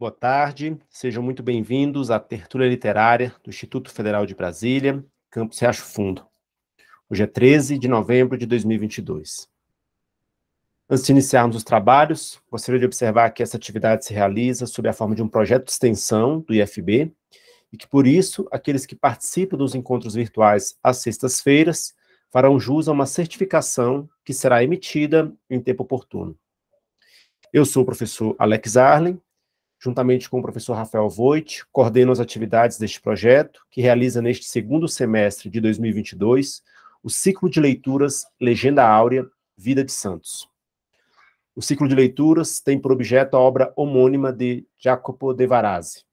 Boa tarde, sejam muito bem-vindos à tertúlia literária do Instituto Federal de Brasília, Campus Riacho Fundo. Hoje é 13 de novembro de 2022. Antes de iniciarmos os trabalhos, gostaria de observar que essa atividade se realiza sob a forma de um projeto de extensão do IFB e que, por isso, aqueles que participam dos encontros virtuais às sextas-feiras farão jus a uma certificação que será emitida em tempo oportuno. Eu sou o professor Alex Arlen, juntamente com o professor Rafael Voit, coordeno as atividades deste projeto, que realiza neste segundo semestre de 2022 o ciclo de leituras Legenda Áurea Vida de Santos. O ciclo de leituras tem por objeto a obra homônima de Jacopo de Varazzi.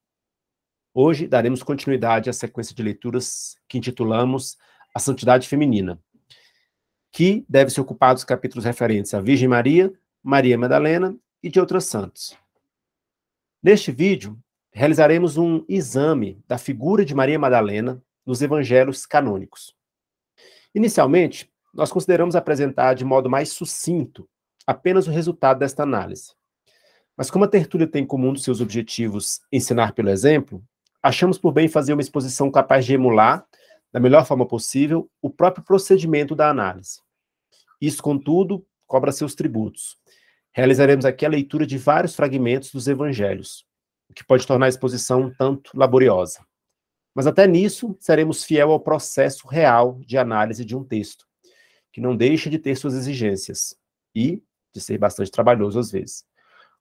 Hoje daremos continuidade à sequência de leituras que intitulamos A Santidade Feminina, que deve se ocupar dos capítulos referentes à Virgem Maria, Maria Madalena e de outras santas. Neste vídeo, realizaremos um exame da figura de Maria Madalena nos evangelhos canônicos. Inicialmente, nós consideramos apresentar de modo mais sucinto apenas o resultado desta análise. Mas como a tertúlia tem como um dos seus objetivos ensinar pelo exemplo, achamos por bem fazer uma exposição capaz de emular, da melhor forma possível, o próprio procedimento da análise. Isso, contudo, cobra seus tributos, realizaremos aqui a leitura de vários fragmentos dos evangelhos, o que pode tornar a exposição um tanto laboriosa. Mas até nisso, seremos fiel ao processo real de análise de um texto, que não deixa de ter suas exigências e de ser bastante trabalhoso às vezes.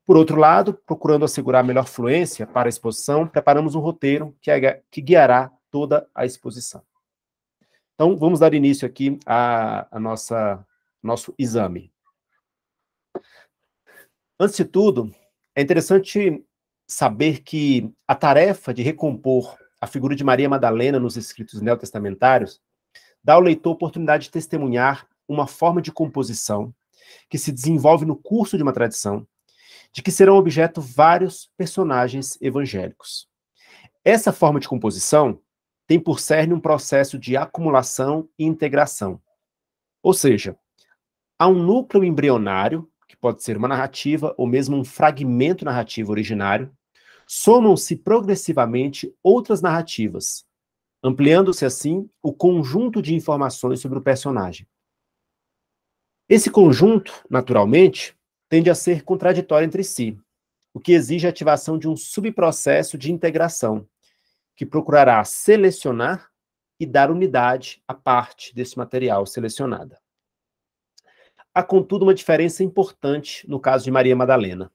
Por outro lado, procurando assegurar a melhor fluência para a exposição, preparamos um roteiro que, é, que guiará toda a exposição. Então, vamos dar início aqui a, a nosso exame. Antes de tudo, é interessante saber que a tarefa de recompor a figura de Maria Madalena nos escritos neotestamentários dá ao leitor a oportunidade de testemunhar uma forma de composição que se desenvolve no curso de uma tradição, de que serão objeto vários personagens evangélicos. Essa forma de composição tem por cerne um processo de acumulação e integração. Ou seja, há um núcleo embrionário que pode ser uma narrativa ou mesmo um fragmento narrativo originário, somam-se progressivamente outras narrativas, ampliando-se assim o conjunto de informações sobre o personagem. Esse conjunto, naturalmente, tende a ser contraditório entre si, o que exige a ativação de um subprocesso de integração, que procurará selecionar e dar unidade à parte desse material selecionada. Há, contudo, uma diferença importante no caso de Maria Madalena.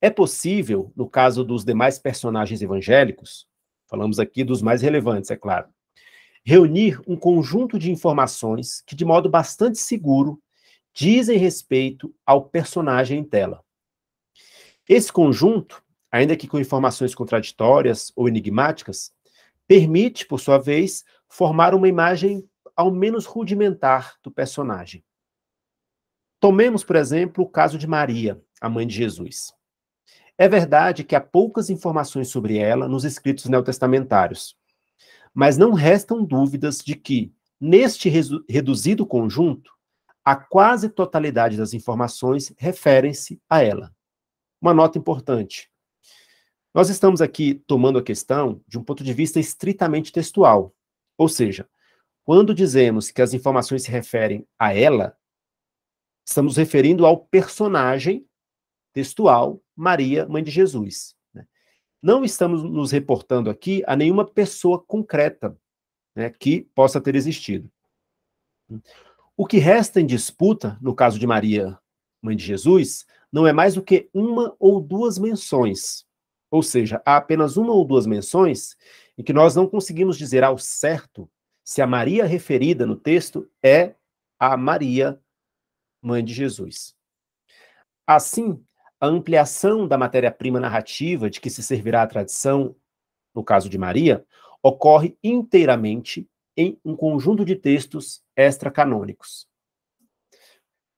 É possível, no caso dos demais personagens evangélicos, falamos aqui dos mais relevantes, é claro, reunir um conjunto de informações que, de modo bastante seguro, dizem respeito ao personagem em tela. Esse conjunto, ainda que com informações contraditórias ou enigmáticas, permite, por sua vez, formar uma imagem ao menos rudimentar do personagem. Tomemos, por exemplo, o caso de Maria, a mãe de Jesus. É verdade que há poucas informações sobre ela nos escritos neotestamentários, mas não restam dúvidas de que, neste reduzido conjunto, a quase totalidade das informações referem-se a ela. Uma nota importante. Nós estamos aqui tomando a questão de um ponto de vista estritamente textual, ou seja, quando dizemos que as informações se referem a ela, Estamos referindo ao personagem textual Maria, mãe de Jesus. Né? Não estamos nos reportando aqui a nenhuma pessoa concreta né, que possa ter existido. O que resta em disputa, no caso de Maria, mãe de Jesus, não é mais do que uma ou duas menções. Ou seja, há apenas uma ou duas menções em que nós não conseguimos dizer ao certo se a Maria referida no texto é a Maria, mãe de Jesus. Assim, a ampliação da matéria-prima narrativa de que se servirá a tradição, no caso de Maria, ocorre inteiramente em um conjunto de textos extracanônicos.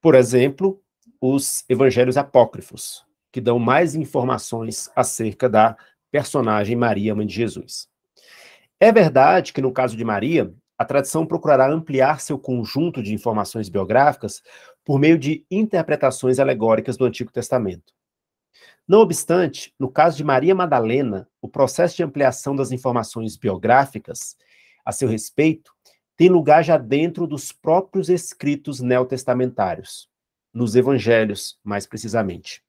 Por exemplo, os evangelhos apócrifos, que dão mais informações acerca da personagem Maria, mãe de Jesus. É verdade que, no caso de Maria, a tradição procurará ampliar seu conjunto de informações biográficas por meio de interpretações alegóricas do Antigo Testamento. Não obstante, no caso de Maria Madalena, o processo de ampliação das informações biográficas a seu respeito tem lugar já dentro dos próprios escritos neotestamentários, nos evangelhos, mais precisamente.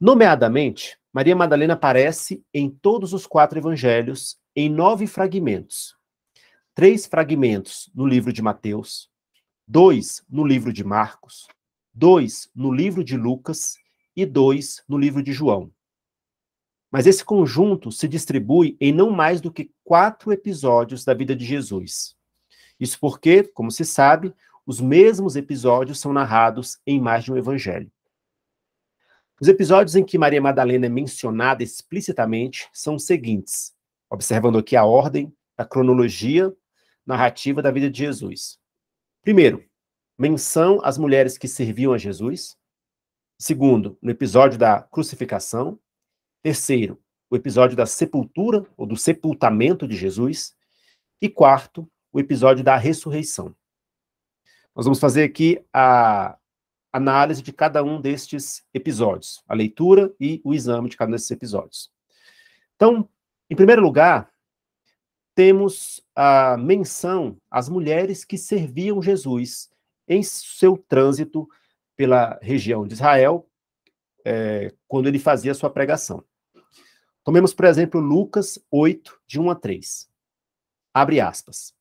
Nomeadamente, Maria Madalena aparece em todos os quatro evangelhos em nove fragmentos, três fragmentos no livro de Mateus, dois no livro de Marcos, dois no livro de Lucas e dois no livro de João. Mas esse conjunto se distribui em não mais do que quatro episódios da vida de Jesus. Isso porque, como se sabe, os mesmos episódios são narrados em mais de um evangelho. Os episódios em que Maria Madalena é mencionada explicitamente são os seguintes, observando aqui a ordem, a cronologia narrativa da vida de Jesus. Primeiro, menção às mulheres que serviam a Jesus. Segundo, no episódio da crucificação. Terceiro, o episódio da sepultura ou do sepultamento de Jesus. E quarto, o episódio da ressurreição. Nós vamos fazer aqui a análise de cada um destes episódios, a leitura e o exame de cada um desses episódios. Então, em primeiro lugar, temos a menção às mulheres que serviam Jesus em seu trânsito pela região de Israel, é, quando ele fazia sua pregação. Tomemos, por exemplo, Lucas 8, de 1 a 3. Abre aspas.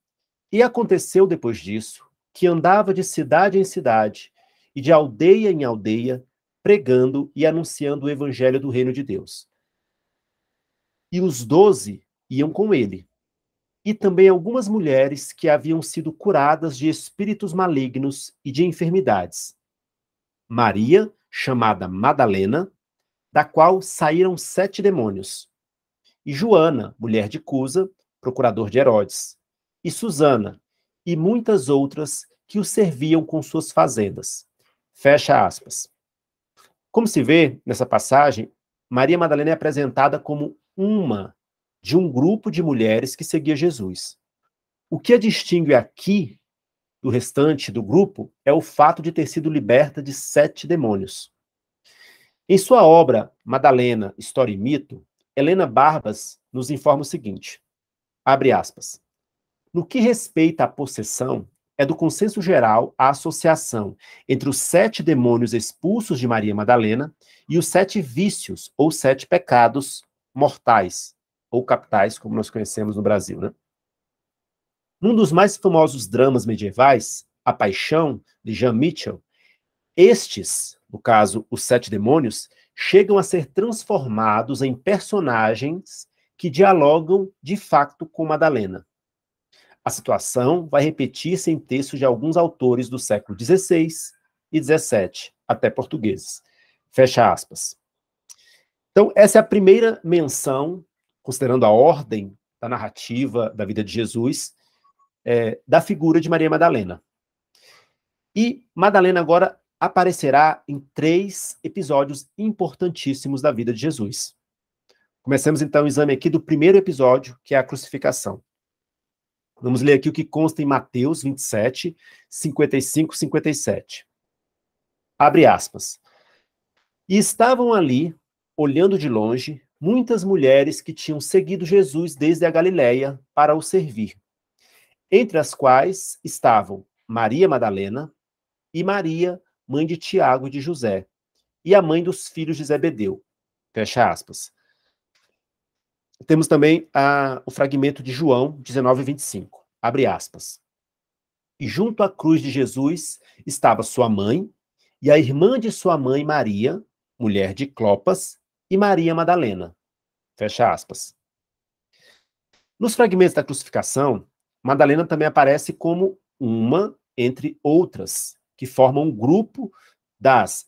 E aconteceu depois disso que andava de cidade em cidade e de aldeia em aldeia, pregando e anunciando o evangelho do reino de Deus. E os doze iam com ele, e também algumas mulheres que haviam sido curadas de espíritos malignos e de enfermidades. Maria, chamada Madalena, da qual saíram sete demônios, e Joana, mulher de Cusa, procurador de Herodes, e Susana, e muitas outras que o serviam com suas fazendas. Fecha aspas. Como se vê nessa passagem, Maria Madalena é apresentada como uma de um grupo de mulheres que seguia Jesus. O que a distingue aqui do restante do grupo é o fato de ter sido liberta de sete demônios. Em sua obra Madalena, História e Mito, Helena Barbas nos informa o seguinte: abre aspas. No que respeita à possessão, é do consenso geral a associação entre os sete demônios expulsos de Maria Madalena e os sete vícios ou sete pecados mortais, ou capitais, como nós conhecemos no Brasil. Né? Num dos mais famosos dramas medievais, A Paixão, de Jean Mitchell, estes, no caso os sete demônios, chegam a ser transformados em personagens que dialogam de facto com Madalena. A situação vai repetir-se em textos de alguns autores do século XVI e XVII, até portugueses. Fecha aspas. Então, essa é a primeira menção considerando a ordem da narrativa da vida de Jesus, é, da figura de Maria Madalena. E Madalena agora aparecerá em três episódios importantíssimos da vida de Jesus. Começamos então o exame aqui do primeiro episódio, que é a crucificação. Vamos ler aqui o que consta em Mateus 27, 55, 57. Abre aspas. E estavam ali, olhando de longe, muitas mulheres que tinham seguido Jesus desde a Galiléia para o servir, entre as quais estavam Maria Madalena e Maria, mãe de Tiago e de José, e a mãe dos filhos de Zebedeu. Fecha aspas. Temos também a, ah, o fragmento de João 19, 25. Abre aspas. E junto à cruz de Jesus estava sua mãe e a irmã de sua mãe, Maria, mulher de Clopas, e Maria Madalena. Fecha aspas. Nos fragmentos da crucificação, Madalena também aparece como uma entre outras, que formam um grupo das,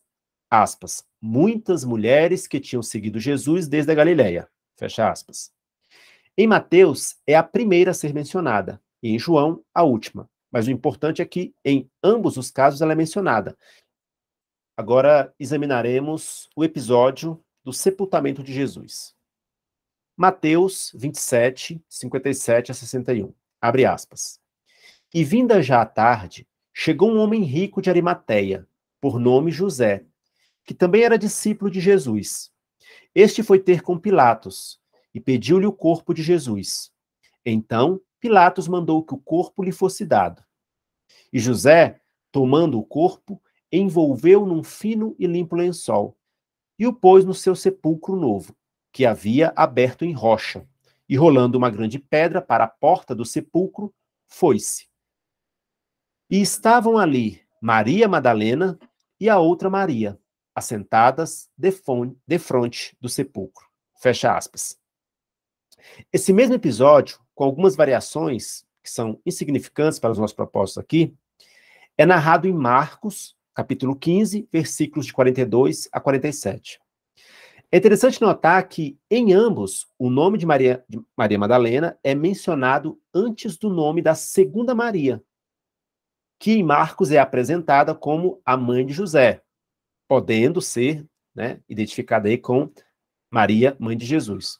aspas, muitas mulheres que tinham seguido Jesus desde a Galileia, fecha aspas. Em Mateus, é a primeira a ser mencionada, e em João, a última. Mas o importante é que, em ambos os casos, ela é mencionada. Agora examinaremos o episódio do sepultamento de Jesus. Mateus 27, 57 a 61. Abre aspas. E vinda já a tarde, chegou um homem rico de Arimateia, por nome José, que também era discípulo de Jesus. Este foi ter com Pilatos e pediu-lhe o corpo de Jesus. Então, Pilatos mandou que o corpo lhe fosse dado. E José, tomando o corpo, envolveu num fino e limpo lençol e o pôs no seu sepulcro novo, que havia aberto em rocha, e rolando uma grande pedra para a porta do sepulcro, foi-se. E estavam ali Maria Madalena e a outra Maria, assentadas defronte do sepulcro. Fecha aspas. Esse mesmo episódio, com algumas variações que são insignificantes para os nossos propósitos aqui, é narrado em Marcos, capítulo 15, versículos de 42 a 47. É interessante notar que, em ambos, o nome de Maria, de Maria Madalena é mencionado antes do nome da segunda Maria, que em Marcos é apresentada como a mãe de José, podendo ser né, identificada aí com Maria, mãe de Jesus.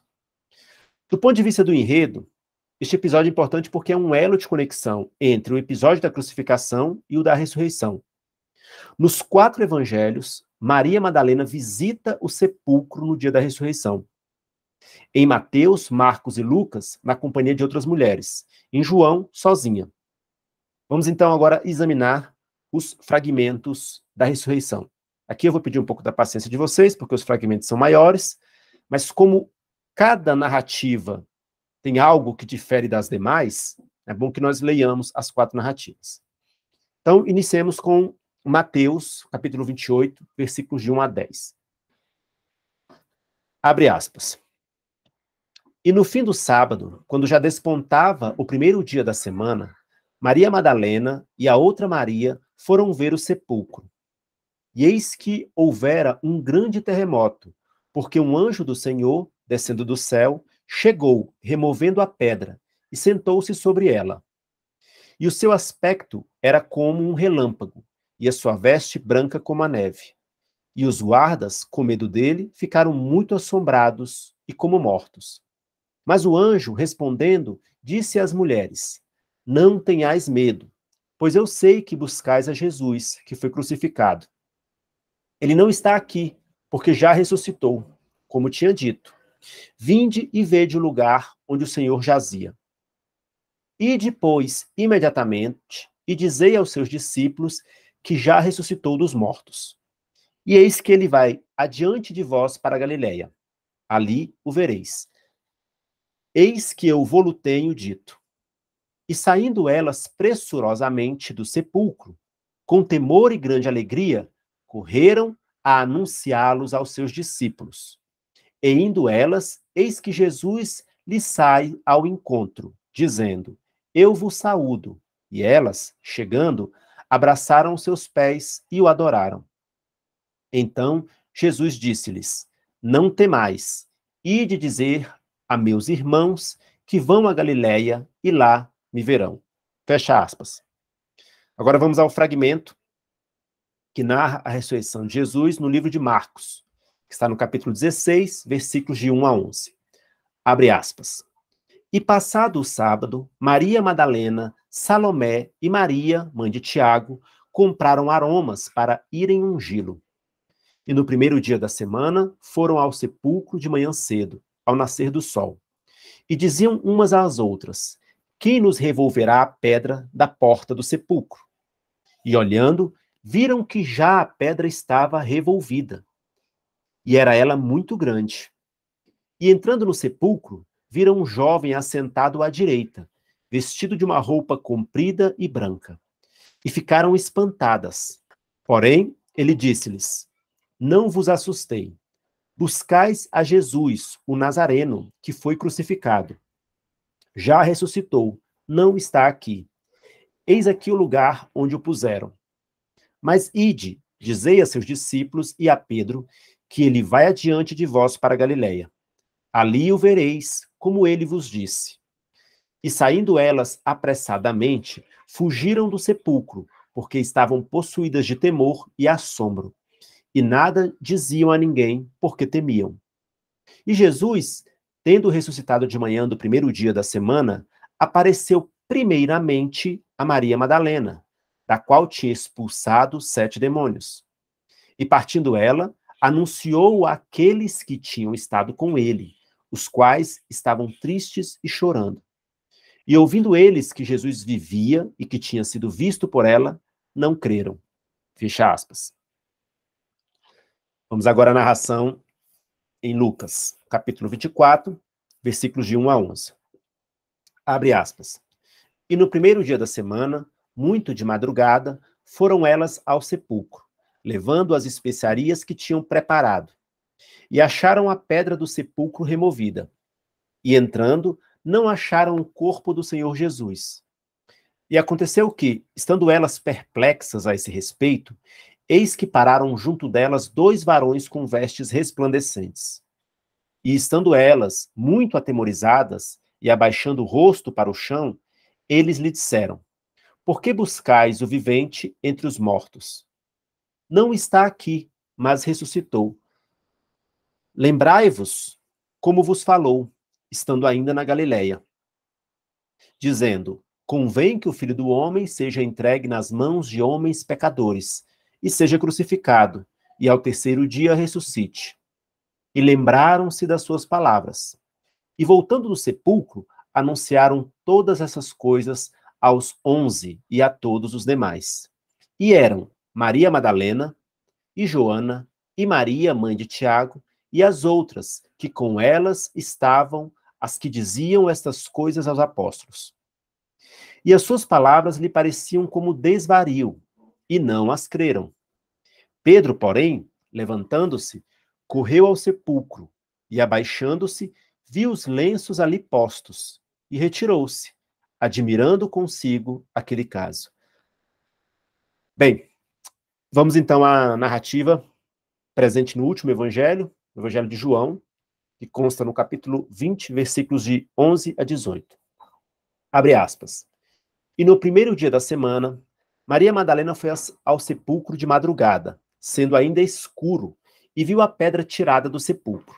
Do ponto de vista do enredo, este episódio é importante porque é um elo de conexão entre o episódio da crucificação e o da ressurreição, nos quatro evangelhos, Maria Madalena visita o sepulcro no dia da ressurreição. Em Mateus, Marcos e Lucas, na companhia de outras mulheres. Em João, sozinha. Vamos então agora examinar os fragmentos da ressurreição. Aqui eu vou pedir um pouco da paciência de vocês, porque os fragmentos são maiores, mas como cada narrativa tem algo que difere das demais, é bom que nós leiamos as quatro narrativas. Então, iniciemos com Mateus, capítulo 28, versículos de 1 a 10. Abre aspas. E no fim do sábado, quando já despontava o primeiro dia da semana, Maria Madalena e a outra Maria foram ver o sepulcro. E eis que houvera um grande terremoto, porque um anjo do Senhor, descendo do céu, chegou, removendo a pedra, e sentou-se sobre ela. E o seu aspecto era como um relâmpago, e a sua veste branca como a neve. E os guardas, com medo dele, ficaram muito assombrados e como mortos. Mas o anjo, respondendo, disse às mulheres: Não tenhais medo, pois eu sei que buscais a Jesus, que foi crucificado. Ele não está aqui, porque já ressuscitou, como tinha dito. Vinde e vede o lugar onde o Senhor jazia. E depois, imediatamente, e dizei aos seus discípulos que já ressuscitou dos mortos. E eis que ele vai adiante de vós para Galiléia. Ali o vereis. Eis que eu vou-lo tenho dito. E saindo elas pressurosamente do sepulcro, com temor e grande alegria, correram a anunciá-los aos seus discípulos. E indo elas, eis que Jesus lhe sai ao encontro, dizendo: Eu vos saúdo. E elas, chegando, abraçaram seus pés e o adoraram. Então Jesus disse-lhes: Não temais, ide dizer a meus irmãos que vão a Galiléia e lá me verão. Fecha aspas. Agora vamos ao fragmento que narra a ressurreição de Jesus no livro de Marcos, que está no capítulo 16, versículos de 1 a 11. Abre aspas. E passado o sábado, Maria Madalena Salomé e Maria, mãe de Tiago, compraram aromas para irem ungí-lo. E no primeiro dia da semana foram ao sepulcro de manhã cedo, ao nascer do sol. E diziam umas às outras: Quem nos revolverá a pedra da porta do sepulcro? E olhando, viram que já a pedra estava revolvida. E era ela muito grande. E entrando no sepulcro, viram um jovem assentado à direita, vestido de uma roupa comprida e branca. E ficaram espantadas. Porém, ele disse-lhes: Não vos assustei. Buscais a Jesus, o Nazareno, que foi crucificado. Já ressuscitou, não está aqui. Eis aqui o lugar onde o puseram. Mas ide, dizei a seus discípulos e a Pedro que ele vai adiante de vós para Galiléia. Ali o vereis, como ele vos disse. E saindo elas apressadamente, fugiram do sepulcro, porque estavam possuídas de temor e assombro. E nada diziam a ninguém, porque temiam. E Jesus, tendo ressuscitado de manhã do primeiro dia da semana, apareceu primeiramente a Maria Madalena, da qual tinha expulsado sete demônios. E partindo ela, anunciou àqueles que tinham estado com ele, os quais estavam tristes e chorando. E ouvindo eles que Jesus vivia e que tinha sido visto por ela, não creram. Fecha aspas. Vamos agora à narração em Lucas, capítulo 24, versículos de 1 a 11. Abre aspas. E no primeiro dia da semana, muito de madrugada, foram elas ao sepulcro, levando as especiarias que tinham preparado. E acharam a pedra do sepulcro removida. E entrando, não acharam o corpo do Senhor Jesus. E aconteceu que, estando elas perplexas a esse respeito, eis que pararam junto delas dois varões com vestes resplandecentes. E estando elas muito atemorizadas e abaixando o rosto para o chão, eles lhe disseram: Por que buscais o vivente entre os mortos? Não está aqui, mas ressuscitou. Lembrai-vos como vos falou estando ainda na Galileia, dizendo: Convém que o filho do homem seja entregue nas mãos de homens pecadores, e seja crucificado, e ao terceiro dia ressuscite. E lembraram-se das suas palavras. E voltando do sepulcro, anunciaram todas essas coisas aos onze e a todos os demais. E eram Maria Madalena, e Joana, e Maria, mãe de Tiago, e as outras que com elas estavam as que diziam estas coisas aos apóstolos. E as suas palavras lhe pareciam como desvario, e não as creram. Pedro, porém, levantando-se, correu ao sepulcro, e abaixando-se, viu os lenços ali postos, e retirou-se, admirando consigo aquele caso. Bem, vamos então à narrativa presente no último evangelho, o evangelho de João, que consta no capítulo 20, versículos de 11 a 18. Abre aspas. E no primeiro dia da semana, Maria Madalena foi ao sepulcro de madrugada, sendo ainda escuro, e viu a pedra tirada do sepulcro.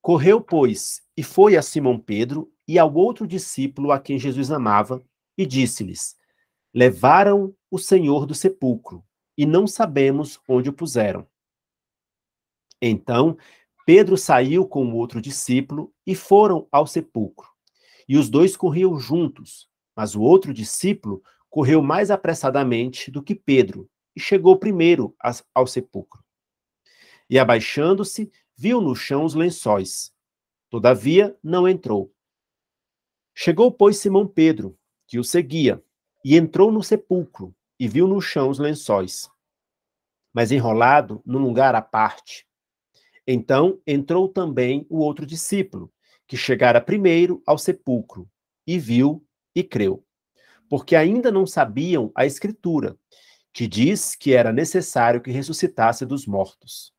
Correu, pois, e foi a Simão Pedro e ao outro discípulo a quem Jesus amava, e disse-lhes: Levaram o Senhor do sepulcro, e não sabemos onde o puseram. Então Pedro saiu com o outro discípulo e foram ao sepulcro. E os dois corriam juntos, mas o outro discípulo correu mais apressadamente do que Pedro e chegou primeiro ao sepulcro. E abaixando-se, viu no chão os lençóis. Todavia, não entrou. Chegou, pois, Simão Pedro, que o seguia, e entrou no sepulcro e viu no chão os lençóis, mas enrolado num lugar à parte. Então entrou também o outro discípulo, que chegara primeiro ao sepulcro, e viu e creu. Porque ainda não sabiam a Escritura, que diz que era necessário que ressuscitasse dos mortos.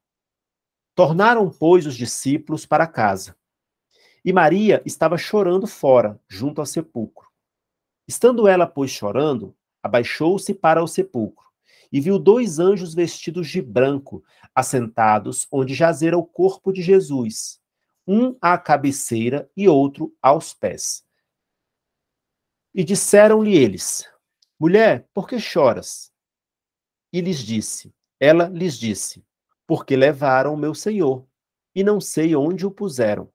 Tornaram, pois, os discípulos para casa. E Maria estava chorando fora, junto ao sepulcro. Estando ela, pois, chorando, abaixou-se para o sepulcro e viu dois anjos vestidos de branco, assentados onde jazera o corpo de Jesus, um à cabeceira e outro aos pés. E disseram-lhe eles: Mulher, por que choras? E lhes disse: Ela lhes disse: Porque levaram o meu senhor, e não sei onde o puseram.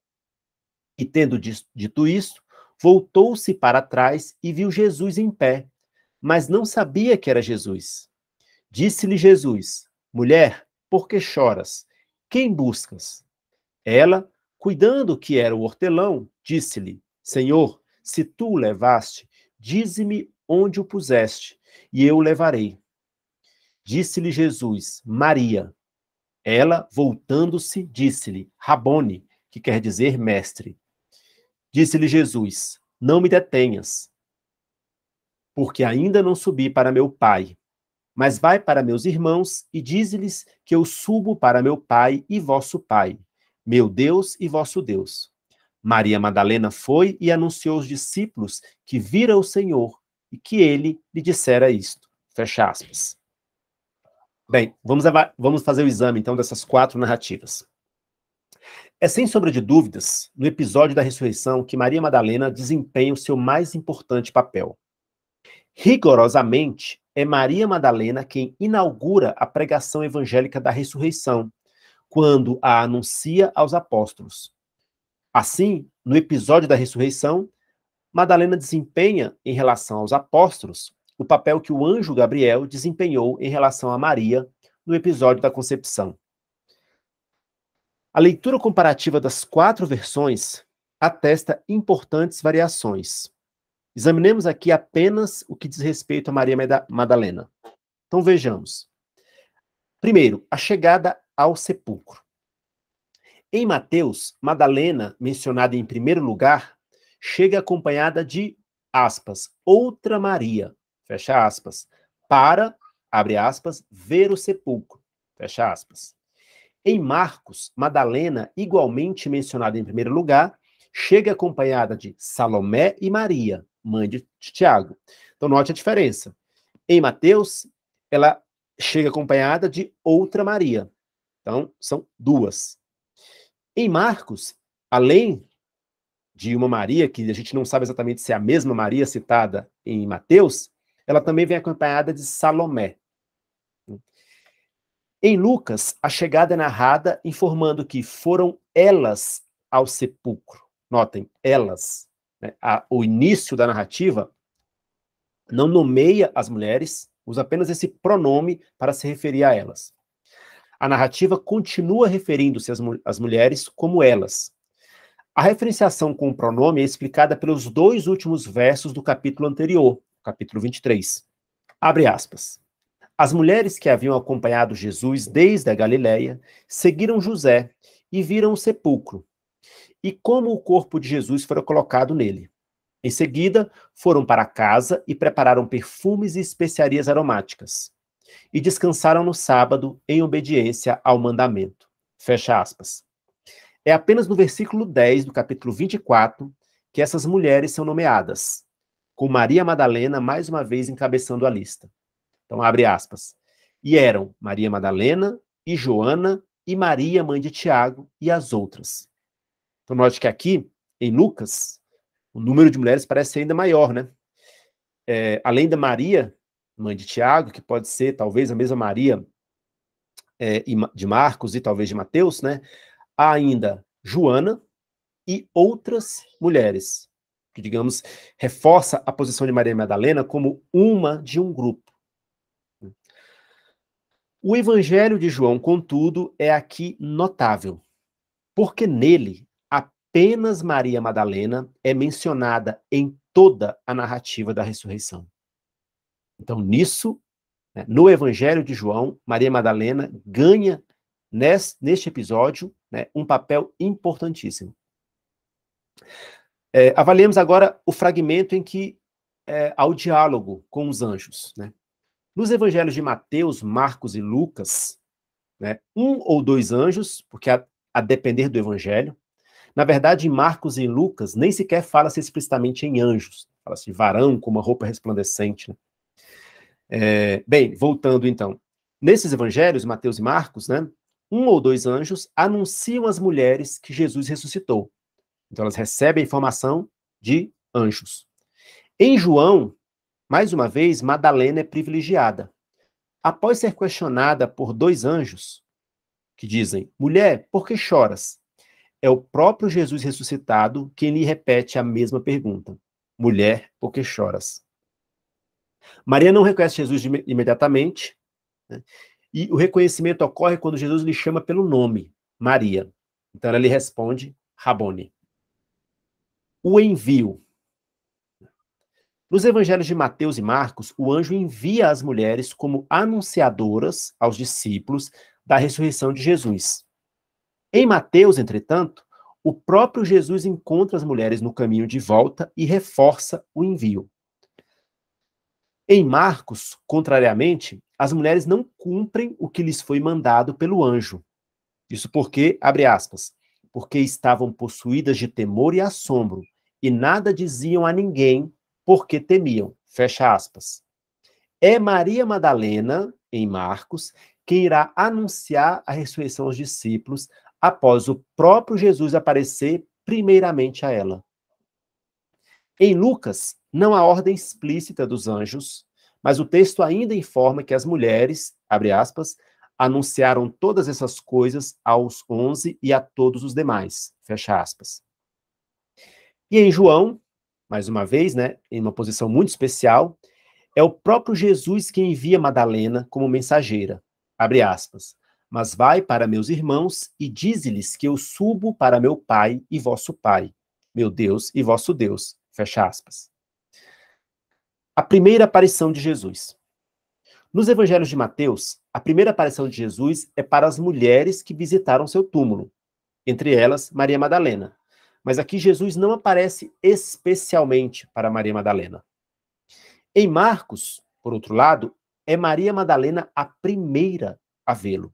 E tendo dito isso, voltou-se para trás e viu Jesus em pé, mas não sabia que era Jesus. Disse-lhe Jesus: Mulher, por que choras? Quem buscas? Ela, cuidando que era o hortelão, disse-lhe: Senhor, se tu o levaste, dize-me onde o puseste, e eu o levarei. Disse-lhe Jesus: Maria. Ela, voltando-se, disse-lhe: Rabone, que quer dizer mestre. Disse-lhe Jesus: Não me detenhas, porque ainda não subi para meu Pai mas vai para meus irmãos e dize-lhes que eu subo para meu Pai e vosso Pai, meu Deus e vosso Deus. Maria Madalena foi e anunciou aos discípulos que vira o Senhor e que ele lhe dissera isto. Fecha aspas. Bem, vamos, vamos fazer o exame então dessas quatro narrativas. É sem sombra de dúvidas, no episódio da ressurreição, que Maria Madalena desempenha o seu mais importante papel. Rigorosamente, é Maria Madalena quem inaugura a pregação evangélica da ressurreição, quando a anuncia aos apóstolos. Assim, no episódio da ressurreição, Madalena desempenha em relação aos apóstolos o papel que o anjo Gabriel desempenhou em relação a Maria no episódio da concepção. A leitura comparativa das quatro versões atesta importantes variações. Examinemos aqui apenas o que diz respeito a Maria Madalena. Então vejamos. Primeiro, a chegada ao sepulcro. Em Mateus, Madalena, mencionada em primeiro lugar, chega acompanhada de aspas, outra Maria, fecha aspas, para, abre aspas, ver o sepulcro, fecha aspas. Em Marcos, Madalena, igualmente mencionada em primeiro lugar, chega acompanhada de Salomé e Maria, mãe de Tiago. Então, note a diferença. Em Mateus, ela chega acompanhada de outra Maria. Então, são duas. Em Marcos, além de uma Maria, que a gente não sabe exatamente se é a mesma Maria citada em Mateus, ela também vem acompanhada de Salomé. Em Lucas, a chegada é narrada informando que foram elas ao sepulcro. Notem, elas né, a, o início da narrativa, não nomeia as mulheres, usa apenas esse pronome para se referir a elas. A narrativa continua referindo-se às, às mulheres como elas. A referenciação com o pronome é explicada pelos dois últimos versos do capítulo anterior, capítulo 23. Abre aspas. As mulheres que haviam acompanhado Jesus desde a Galiléia seguiram José e viram o sepulcro e como o corpo de Jesus fora colocado nele. Em seguida, foram para casa e prepararam perfumes e especiarias aromáticas. E descansaram no sábado em obediência ao mandamento. Fecha aspas. É apenas no versículo 10 do capítulo 24 que essas mulheres são nomeadas, com Maria Madalena mais uma vez encabeçando a lista. Então, abre aspas. E eram Maria Madalena, e Joana, e Maria, mãe de Tiago, e as outras. Então, note que aqui, em Lucas, o número de mulheres parece ser ainda maior, né? É, além da Maria, mãe de Tiago, que pode ser talvez a mesma Maria é, de Marcos e talvez de Mateus, né? Há ainda Joana e outras mulheres, que, digamos, reforça a posição de Maria Madalena como uma de um grupo. O Evangelho de João, contudo, é aqui notável, porque nele apenas Maria Madalena é mencionada em toda a narrativa da ressurreição. Então, nisso, né, no Evangelho de João, Maria Madalena ganha nesse, neste episódio né, um papel importantíssimo. É, avaliemos agora o fragmento em que é, há o diálogo com os anjos. Né? Nos evangelhos de Mateus, Marcos e Lucas, né, um ou dois anjos, porque a, a depender do evangelho, na verdade, em Marcos e em Lucas, nem sequer fala-se explicitamente em anjos. Fala-se varão com uma roupa resplandecente. Né? É, bem, voltando então. Nesses evangelhos, Mateus e Marcos, né, um ou dois anjos anunciam às mulheres que Jesus ressuscitou. Então elas recebem a informação de anjos. Em João, mais uma vez, Madalena é privilegiada. Após ser questionada por dois anjos, que dizem: Mulher, por que choras? é o próprio Jesus ressuscitado que lhe repete a mesma pergunta: Mulher, por que choras? Maria não reconhece Jesus imediatamente, né? e o reconhecimento ocorre quando Jesus lhe chama pelo nome, Maria. Então ela lhe responde: Rabone. O envio. Nos evangelhos de Mateus e Marcos, o anjo envia as mulheres como anunciadoras aos discípulos da ressurreição de Jesus. Em Mateus, entretanto, o próprio Jesus encontra as mulheres no caminho de volta e reforça o envio. Em Marcos, contrariamente, as mulheres não cumprem o que lhes foi mandado pelo anjo. Isso porque, abre aspas, porque estavam possuídas de temor e assombro, e nada diziam a ninguém, porque temiam. Fecha aspas. É Maria Madalena, em Marcos, quem irá anunciar a ressurreição aos discípulos, após o próprio Jesus aparecer primeiramente a ela. Em Lucas, não há ordem explícita dos anjos, mas o texto ainda informa que as mulheres, abre aspas, anunciaram todas essas coisas aos onze e a todos os demais, fecha aspas. E em João, mais uma vez, né, em uma posição muito especial, é o próprio Jesus que envia Madalena como mensageira, abre aspas. Mas vai para meus irmãos e dize-lhes que eu subo para meu Pai e vosso Pai, meu Deus e vosso Deus. Fecha aspas. A primeira aparição de Jesus. Nos evangelhos de Mateus, a primeira aparição de Jesus é para as mulheres que visitaram seu túmulo, entre elas Maria Madalena. Mas aqui Jesus não aparece especialmente para Maria Madalena. Em Marcos, por outro lado, é Maria Madalena a primeira a vê-lo.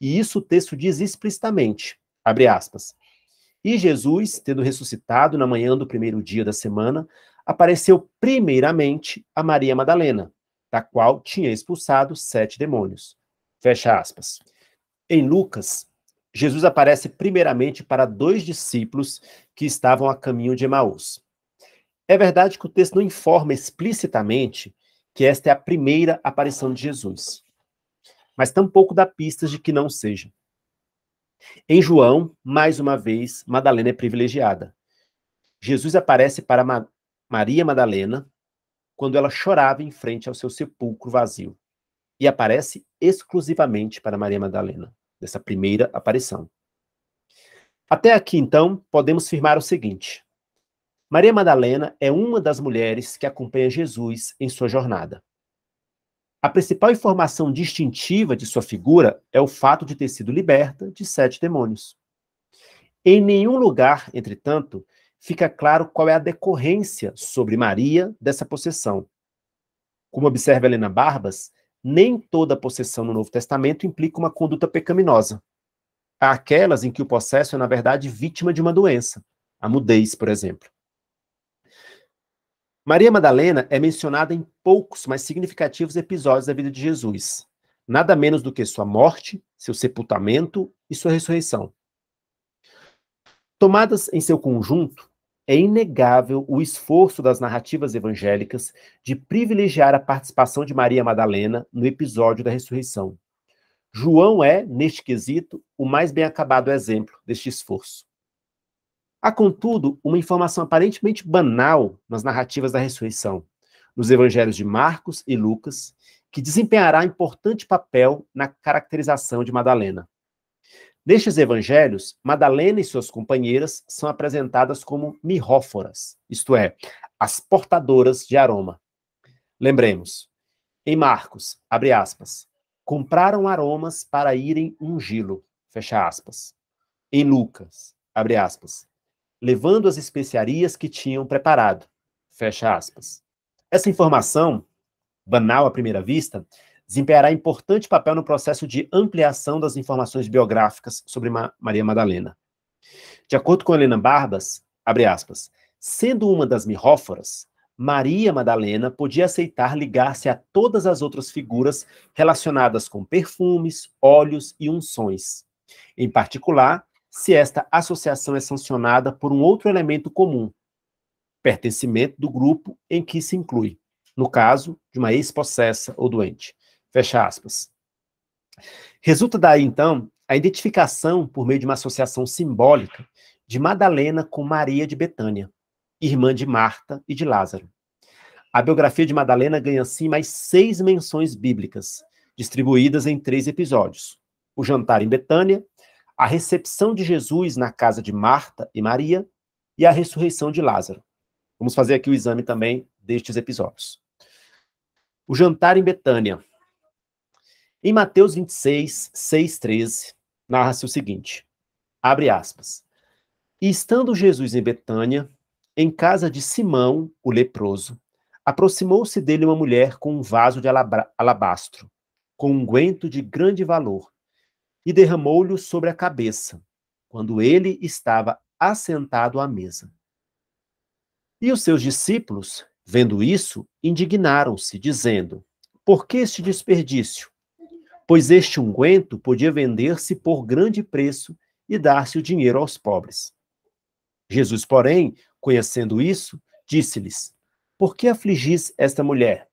E isso o texto diz explicitamente, abre aspas. E Jesus, tendo ressuscitado na manhã do primeiro dia da semana, apareceu primeiramente a Maria Madalena, da qual tinha expulsado sete demônios. Fecha aspas. Em Lucas, Jesus aparece primeiramente para dois discípulos que estavam a caminho de Emaús. É verdade que o texto não informa explicitamente que esta é a primeira aparição de Jesus mas tampouco dá pistas de que não seja. Em João, mais uma vez, Madalena é privilegiada. Jesus aparece para Ma Maria Madalena quando ela chorava em frente ao seu sepulcro vazio, e aparece exclusivamente para Maria Madalena, nessa primeira aparição. Até aqui, então, podemos firmar o seguinte: Maria Madalena é uma das mulheres que acompanha Jesus em sua jornada. A principal informação distintiva de sua figura é o fato de ter sido liberta de sete demônios. Em nenhum lugar, entretanto, fica claro qual é a decorrência sobre Maria dessa possessão. Como observa Helena Barbas, nem toda possessão no Novo Testamento implica uma conduta pecaminosa. Há aquelas em que o possesso é, na verdade, vítima de uma doença, a mudez, por exemplo. Maria Madalena é mencionada em poucos, mas significativos episódios da vida de Jesus, nada menos do que sua morte, seu sepultamento e sua ressurreição. Tomadas em seu conjunto, é inegável o esforço das narrativas evangélicas de privilegiar a participação de Maria Madalena no episódio da ressurreição. João é, neste quesito, o mais bem acabado exemplo deste esforço. Há, contudo, uma informação aparentemente banal nas narrativas da ressurreição, nos evangelhos de Marcos e Lucas, que desempenhará importante papel na caracterização de Madalena. Nestes evangelhos, Madalena e suas companheiras são apresentadas como miróforas, isto é, as portadoras de aroma. Lembremos, em Marcos, abre aspas, compraram aromas para irem ungilo. fecha aspas. Em Lucas, abre aspas, levando as especiarias que tinham preparado. Fecha aspas. Essa informação, banal à primeira vista, desempenhará importante papel no processo de ampliação das informações biográficas sobre Ma Maria Madalena. De acordo com Helena Barbas, abre aspas, sendo uma das mirróforas, Maria Madalena podia aceitar ligar-se a todas as outras figuras relacionadas com perfumes, óleos e unções. Em particular, se esta associação é sancionada por um outro elemento comum, pertencimento do grupo em que se inclui, no caso de uma ex-possessa ou doente. Fecha aspas. Resulta daí, então, a identificação, por meio de uma associação simbólica, de Madalena com Maria de Betânia, irmã de Marta e de Lázaro. A biografia de Madalena ganha assim mais seis menções bíblicas, distribuídas em três episódios: o jantar em Betânia, a recepção de Jesus na casa de Marta e Maria e a ressurreição de Lázaro. Vamos fazer aqui o exame também destes episódios. O jantar em Betânia. Em Mateus 26, 6, 13, narra-se o seguinte: abre aspas. E estando Jesus em Betânia, em casa de Simão, o leproso, aproximou-se dele uma mulher com um vaso de alabastro, com um unguento de grande valor, e derramou-lhe sobre a cabeça, quando ele estava assentado à mesa. E os seus discípulos, vendo isso, indignaram-se, dizendo: Por que este desperdício? Pois este unguento podia vender-se por grande preço e dar-se o dinheiro aos pobres. Jesus, porém, conhecendo isso, disse-lhes: Por que afligis esta mulher?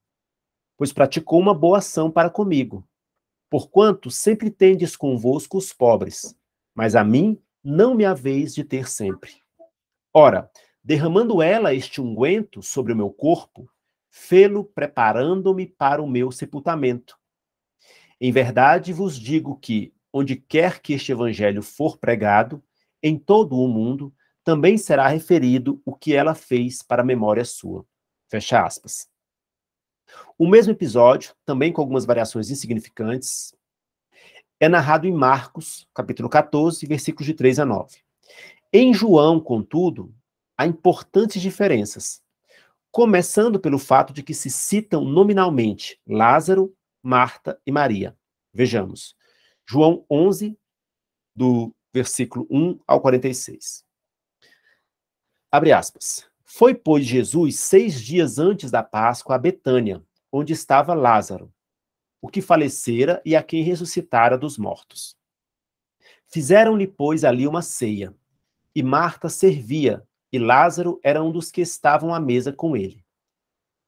Pois praticou uma boa ação para comigo, porquanto sempre tendes convosco os pobres, mas a mim não me haveis de ter sempre. Ora, derramando ela este unguento sobre o meu corpo, fê-lo preparando-me para o meu sepultamento. Em verdade vos digo que, onde quer que este evangelho for pregado, em todo o mundo, também será referido o que ela fez para a memória sua. Fecha aspas. O mesmo episódio, também com algumas variações insignificantes, é narrado em Marcos, capítulo 14, versículos de 3 a 9. Em João, contudo, há importantes diferenças, começando pelo fato de que se citam nominalmente Lázaro, Marta e Maria. Vejamos. João 11, do versículo 1 ao 46. Abre aspas. Foi, pois, Jesus seis dias antes da Páscoa a Betânia, onde estava Lázaro, o que falecera e a quem ressuscitara dos mortos. Fizeram-lhe, pois, ali uma ceia, e Marta servia, e Lázaro era um dos que estavam à mesa com ele.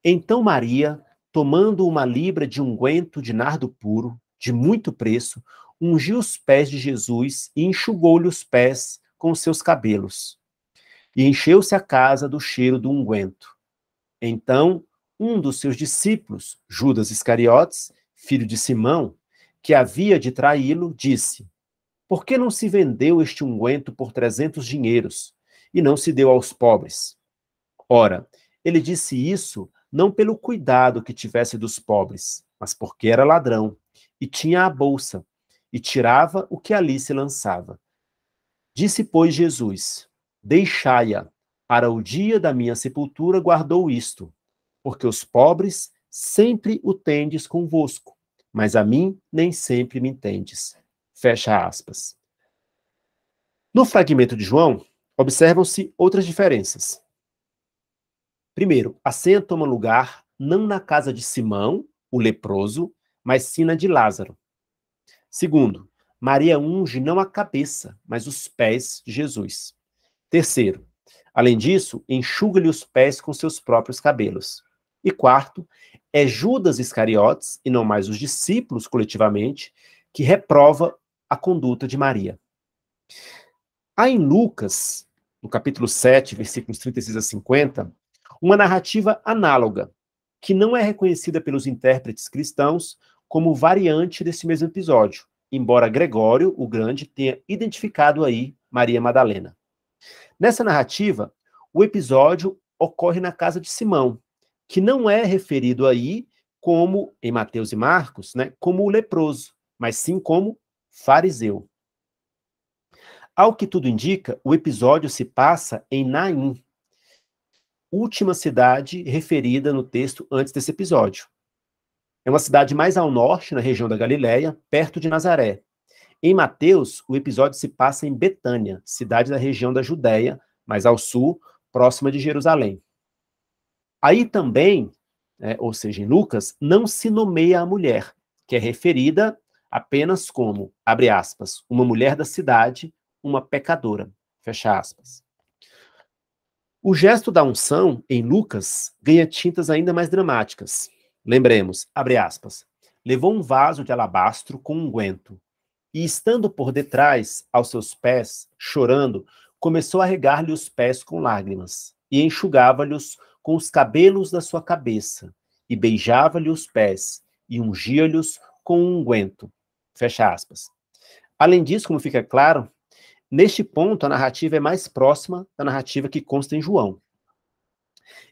Então Maria, tomando uma libra de unguento de nardo puro, de muito preço, ungiu os pés de Jesus e enxugou-lhe os pés com seus cabelos e encheu-se a casa do cheiro do unguento. Então, um dos seus discípulos, Judas Iscariotes, filho de Simão, que havia de traí-lo, disse: Por que não se vendeu este unguento por trezentos dinheiros e não se deu aos pobres? Ora, ele disse isso não pelo cuidado que tivesse dos pobres, mas porque era ladrão e tinha a bolsa e tirava o que ali se lançava. Disse, pois, Jesus: Deixai-a, para o dia da minha sepultura guardou isto, porque os pobres sempre o tendes convosco, mas a mim nem sempre me tendes. Fecha aspas. No fragmento de João, observam-se outras diferenças. Primeiro, a ceia toma lugar não na casa de Simão, o leproso, mas sim na de Lázaro. Segundo, Maria unge não a cabeça, mas os pés de Jesus. Terceiro, além disso, enxuga-lhe os pés com seus próprios cabelos. E quarto, é Judas Iscariotes, e não mais os discípulos coletivamente, que reprova a conduta de Maria. Há em Lucas, no capítulo 7, versículos 36 a 50, uma narrativa análoga, que não é reconhecida pelos intérpretes cristãos como variante desse mesmo episódio, embora Gregório, o Grande, tenha identificado aí Maria Madalena. Nessa narrativa, o episódio ocorre na casa de Simão, que não é referido aí como, em Mateus e Marcos, né, como o leproso, mas sim como fariseu. Ao que tudo indica, o episódio se passa em Naim, última cidade referida no texto antes desse episódio. É uma cidade mais ao norte, na região da Galiléia, perto de Nazaré, em Mateus, o episódio se passa em Betânia, cidade da região da Judéia, mas ao sul, próxima de Jerusalém. Aí também, é, ou seja, em Lucas, não se nomeia a mulher, que é referida apenas como, abre aspas, uma mulher da cidade, uma pecadora, fecha aspas. O gesto da unção, em Lucas, ganha tintas ainda mais dramáticas. Lembremos, abre aspas, levou um vaso de alabastro com unguento, e estando por detrás, aos seus pés, chorando, começou a regar-lhe os pés com lágrimas, e enxugava-lhes com os cabelos da sua cabeça, e beijava-lhe os pés, e ungia-lhes com um unguento. Fecha aspas. Além disso, como fica claro, neste ponto a narrativa é mais próxima da narrativa que consta em João.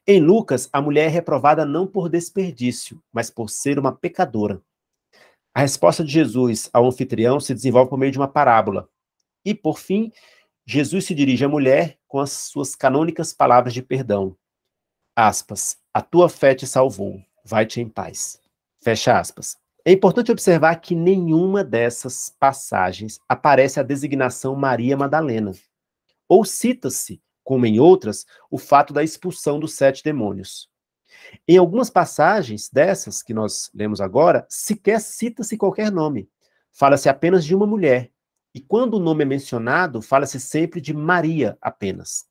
Em Lucas, a mulher é reprovada não por desperdício, mas por ser uma pecadora. A resposta de Jesus ao anfitrião se desenvolve por meio de uma parábola. E, por fim, Jesus se dirige à mulher com as suas canônicas palavras de perdão. Aspas, a tua fé te salvou, vai-te em paz. Fecha aspas. É importante observar que nenhuma dessas passagens aparece a designação Maria Madalena, ou cita-se, como em outras, o fato da expulsão dos sete demônios. Em algumas passagens dessas que nós lemos agora, sequer cita-se qualquer nome. Fala-se apenas de uma mulher. E quando o nome é mencionado, fala-se sempre de Maria apenas.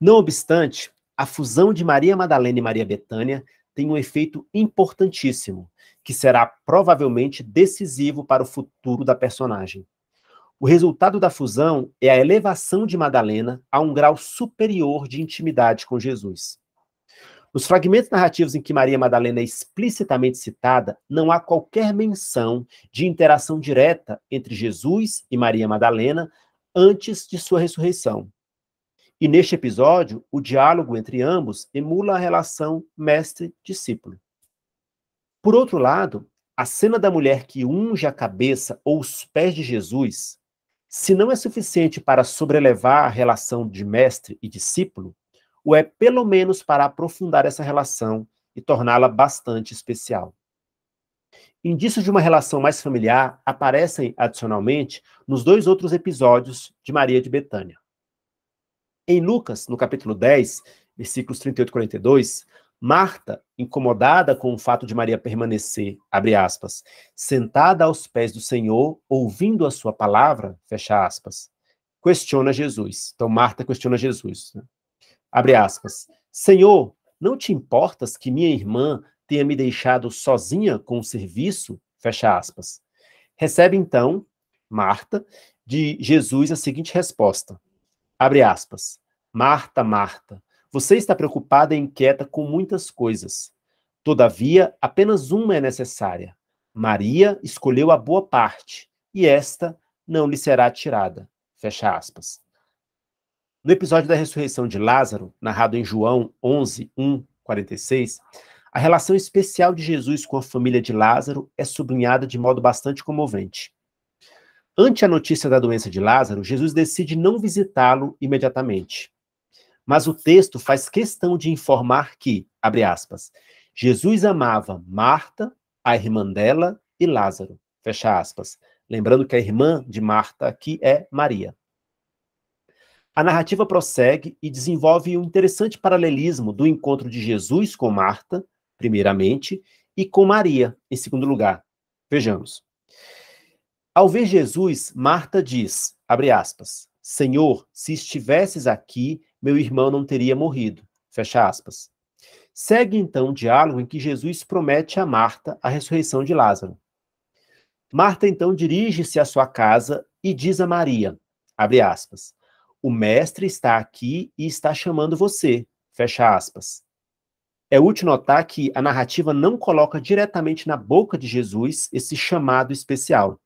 Não obstante, a fusão de Maria Madalena e Maria Betânia tem um efeito importantíssimo, que será provavelmente decisivo para o futuro da personagem. O resultado da fusão é a elevação de Madalena a um grau superior de intimidade com Jesus. Nos fragmentos narrativos em que Maria Madalena é explicitamente citada, não há qualquer menção de interação direta entre Jesus e Maria Madalena antes de sua ressurreição. E neste episódio, o diálogo entre ambos emula a relação mestre-discípulo. Por outro lado, a cena da mulher que unge a cabeça ou os pés de Jesus, se não é suficiente para sobrelevar a relação de mestre e discípulo, ou é pelo menos para aprofundar essa relação e torná-la bastante especial. Indícios de uma relação mais familiar aparecem, adicionalmente, nos dois outros episódios de Maria de Betânia. Em Lucas, no capítulo 10, versículos 38 e 42, Marta, incomodada com o fato de Maria permanecer, abre aspas, sentada aos pés do Senhor, ouvindo a sua palavra, fecha aspas, questiona Jesus. Então, Marta questiona Jesus. Né? Abre aspas. Senhor, não te importas que minha irmã tenha me deixado sozinha com o serviço? Fecha aspas. Recebe então Marta de Jesus a seguinte resposta. Abre aspas. Marta, Marta, você está preocupada e inquieta com muitas coisas. Todavia, apenas uma é necessária. Maria escolheu a boa parte, e esta não lhe será tirada. Fecha aspas. No episódio da ressurreição de Lázaro, narrado em João 11, 1, 46, a relação especial de Jesus com a família de Lázaro é sublinhada de modo bastante comovente. Ante a notícia da doença de Lázaro, Jesus decide não visitá-lo imediatamente. Mas o texto faz questão de informar que, abre aspas, Jesus amava Marta, a irmã dela e Lázaro, fecha aspas. Lembrando que a irmã de Marta aqui é Maria. A narrativa prossegue e desenvolve um interessante paralelismo do encontro de Jesus com Marta, primeiramente, e com Maria, em segundo lugar. Vejamos. Ao ver Jesus, Marta diz, abre aspas, Senhor, se estivesses aqui, meu irmão não teria morrido. Fecha aspas. Segue então um diálogo em que Jesus promete a Marta a ressurreição de Lázaro. Marta então dirige-se à sua casa e diz a Maria, abre aspas, o mestre está aqui e está chamando você. Fecha aspas. É útil notar que a narrativa não coloca diretamente na boca de Jesus esse chamado especial.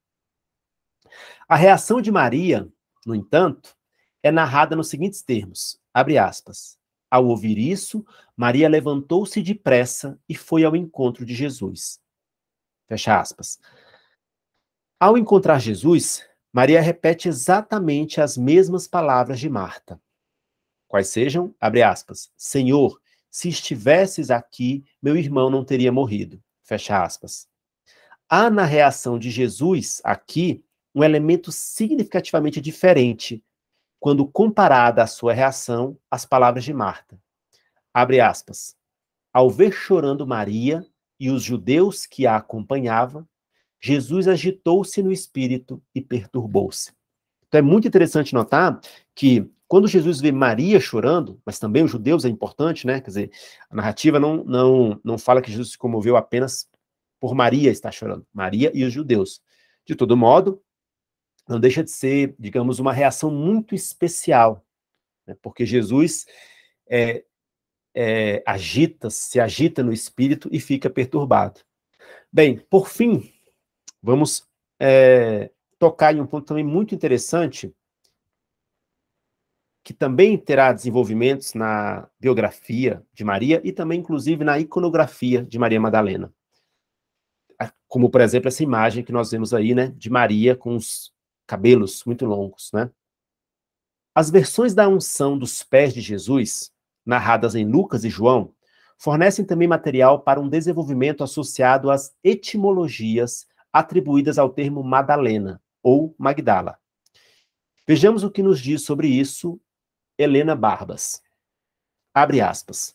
A reação de Maria, no entanto, é narrada nos seguintes termos: abre aspas. Ao ouvir isso, Maria levantou-se depressa e foi ao encontro de Jesus. Fecha aspas. Ao encontrar Jesus, Maria repete exatamente as mesmas palavras de Marta. Quais sejam, abre aspas, Senhor, se estivesses aqui, meu irmão não teria morrido. Fecha aspas. Há na reação de Jesus aqui um elemento significativamente diferente quando comparada à sua reação às palavras de Marta. Abre aspas. Ao ver chorando Maria e os judeus que a acompanhavam, Jesus agitou-se no espírito e perturbou-se. Então é muito interessante notar que quando Jesus vê Maria chorando, mas também os judeus é importante, né? Quer dizer, a narrativa não, não, não fala que Jesus se comoveu apenas por Maria estar chorando, Maria e os judeus. De todo modo, não deixa de ser, digamos, uma reação muito especial, né? porque Jesus é, é, agita, se agita no espírito e fica perturbado. Bem, por fim, Vamos é, tocar em um ponto também muito interessante, que também terá desenvolvimentos na biografia de Maria e também, inclusive, na iconografia de Maria Madalena. Como, por exemplo, essa imagem que nós vemos aí, né, de Maria com os cabelos muito longos, né? As versões da unção dos pés de Jesus, narradas em Lucas e João, fornecem também material para um desenvolvimento associado às etimologias atribuídas ao termo Madalena ou Magdala. Vejamos o que nos diz sobre isso Helena Barbas. Abre aspas.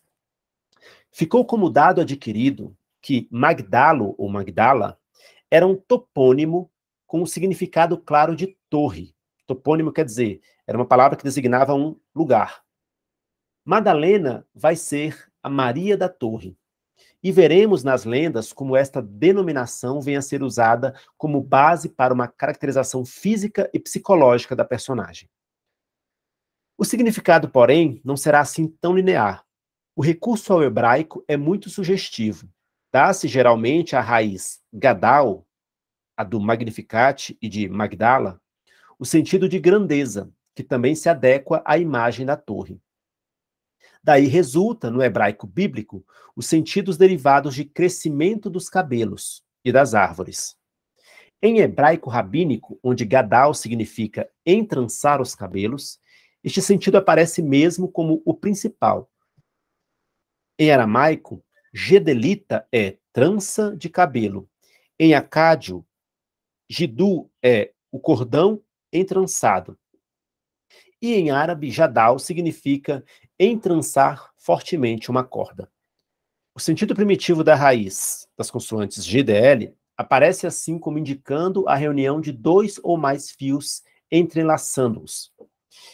Ficou como dado adquirido que Magdalo ou Magdala era um topônimo com um significado claro de torre. Topônimo quer dizer, era uma palavra que designava um lugar. Madalena vai ser a Maria da Torre, e veremos nas lendas como esta denominação vem a ser usada como base para uma caracterização física e psicológica da personagem. O significado, porém, não será assim tão linear. O recurso ao hebraico é muito sugestivo. Dá-se geralmente à raiz gadal, a do Magnificat e de Magdala, o sentido de grandeza, que também se adequa à imagem da torre. Daí resulta, no hebraico bíblico, os sentidos derivados de crescimento dos cabelos e das árvores. Em hebraico rabínico, onde gadal significa entrançar os cabelos, este sentido aparece mesmo como o principal. Em aramaico, gedelita é trança de cabelo. Em acádio, jidu é o cordão entrançado. E em árabe, jadal significa entrançar fortemente uma corda. O sentido primitivo da raiz das consoantes GDL aparece assim como indicando a reunião de dois ou mais fios entrelaçando-os.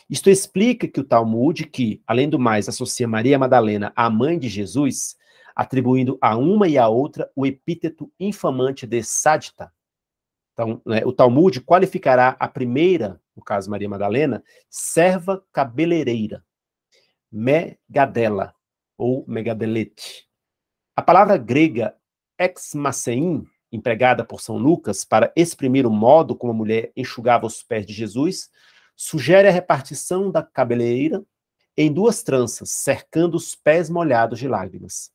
Isto explica que o Talmud, que, além do mais, associa Maria Madalena à mãe de Jesus, atribuindo a uma e a outra o epíteto infamante de Sadita. Então, né, o Talmud qualificará a primeira, no caso Maria Madalena, serva cabeleireira, megadela ou megadelete. A palavra grega exmacein, empregada por São Lucas para exprimir o modo como a mulher enxugava os pés de Jesus, sugere a repartição da cabeleira em duas tranças, cercando os pés molhados de lágrimas.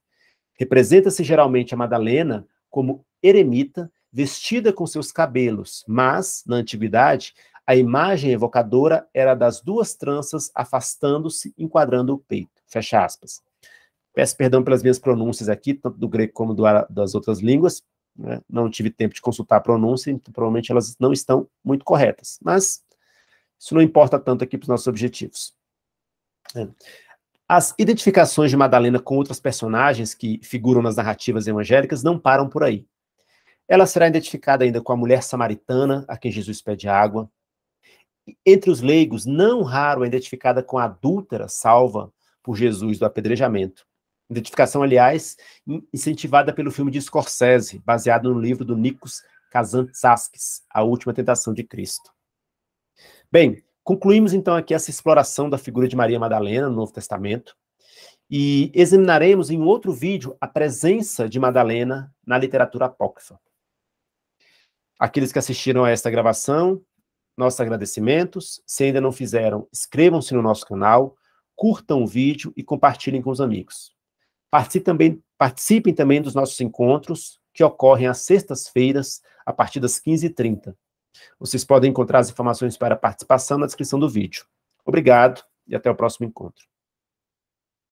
Representa-se geralmente a Madalena como eremita, vestida com seus cabelos, mas, na antiguidade, a imagem evocadora era das duas tranças afastando-se, enquadrando o peito. Fecha aspas. Peço perdão pelas minhas pronúncias aqui, tanto do grego como do, das outras línguas. Né? Não tive tempo de consultar a pronúncia, então provavelmente elas não estão muito corretas. Mas isso não importa tanto aqui para os nossos objetivos. É. As identificações de Madalena com outras personagens que figuram nas narrativas evangélicas não param por aí. Ela será identificada ainda com a mulher samaritana, a quem Jesus pede água, entre os leigos, não raro é identificada com a adúltera salva por Jesus do apedrejamento. Identificação, aliás, incentivada pelo filme de Scorsese, baseado no livro do Nikos Kazantzakis, A Última Tentação de Cristo. Bem, concluímos então aqui essa exploração da figura de Maria Madalena no Novo Testamento e examinaremos em outro vídeo a presença de Madalena na literatura apócrifa. Aqueles que assistiram a esta gravação, nossos agradecimentos. Se ainda não fizeram, inscrevam-se no nosso canal, curtam o vídeo e compartilhem com os amigos. Participem também, participem também dos nossos encontros, que ocorrem às sextas-feiras, a partir das 15h30. Vocês podem encontrar as informações para participação na descrição do vídeo. Obrigado e até o próximo encontro.